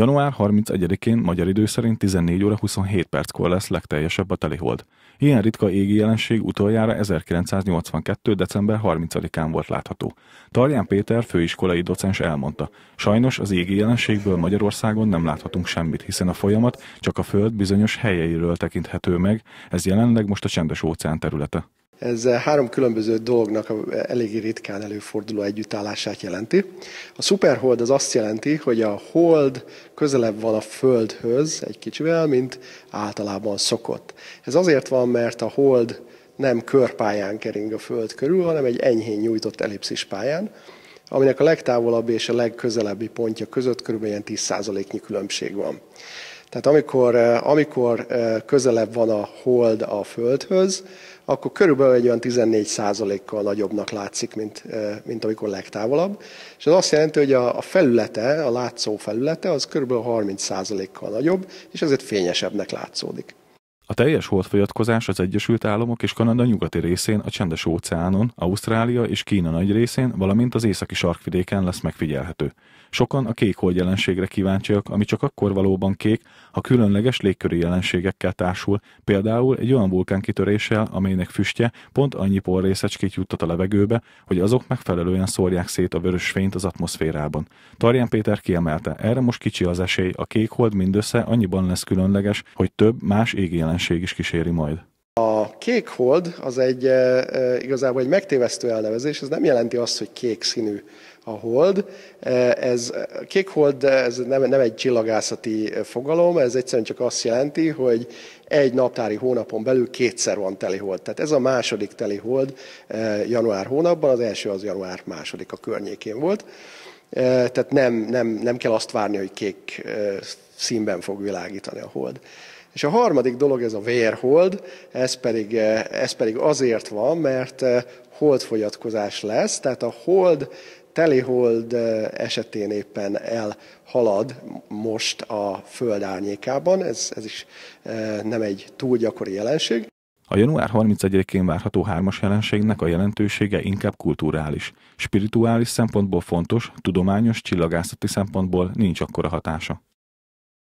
Január 31-én magyar idő szerint 14 óra 27 perckor lesz legteljesebb a telihold. Ilyen ritka égi jelenség utoljára 1982. december 30-án volt látható. Tarján Péter főiskolai docens elmondta, sajnos az égi jelenségből Magyarországon nem láthatunk semmit, hiszen a folyamat csak a Föld bizonyos helyeiről tekinthető meg, ez jelenleg most a csendes óceán területe. Ez három különböző dolognak eléggé ritkán előforduló együttállását jelenti. A szuperhold az azt jelenti, hogy a hold közelebb van a Földhöz egy kicsivel, mint általában szokott. Ez azért van, mert a hold nem körpályán kering a Föld körül, hanem egy enyhén nyújtott ellipszis pályán, aminek a legtávolabbi és a legközelebbi pontja között kb. 10%-nyi különbség van. Tehát amikor, eh, amikor eh, közelebb van a hold a Földhöz, akkor körülbelül egy olyan 14 kal nagyobbnak látszik, mint, mint amikor legtávolabb. És ez azt jelenti, hogy a, a felülete, a látszó felülete, az körülbelül 30 kal nagyobb, és ezért fényesebbnek látszódik. A teljes holdfogyatkozás az Egyesült Államok és Kanada nyugati részén, a Csendes-óceánon, Ausztrália és Kína nagy részén, valamint az északi sarkvidéken lesz megfigyelhető. Sokan a kék hold jelenségre kíváncsiak, ami csak akkor valóban kék, ha különleges légköri jelenségekkel társul, például egy olyan vulkánkitöréssel, amelynek füstje pont annyi porrészecskét juttat a levegőbe, hogy azok megfelelően szórják szét a vörös fényt az atmoszférában. Tarján Péter kiemelte, erre most kicsi az esély, a kék hold mindössze annyiban lesz különleges, hogy több más égjelenség jelenség is kíséri majd. A kék hold az egy e, e, igazából egy megtévesztő elnevezés, ez nem jelenti azt, hogy kék színű a hold. E, ez a kék hold ez nem, nem egy csillagászati fogalom, ez egyszerűen csak azt jelenti, hogy egy naptári hónapon belül kétszer van telihold. Tehát ez a második telihold január hónapban, az első az január második a környékén volt. Tehát nem, nem, nem kell azt várni, hogy kék színben fog világítani a hold. És a harmadik dolog ez a vérhold, ez pedig, eh, ez pedig azért van, mert eh, holdfogyatkozás lesz, tehát a hold telihold eh, esetén éppen elhalad most a föld árnyékában, ez, ez is nem egy túl gyakori jelenség. A január 31-én várható hármas jelenségnek a jelentősége inkább kulturális. Spirituális szempontból fontos, tudományos, csillagászati szempontból nincs akkora hatása.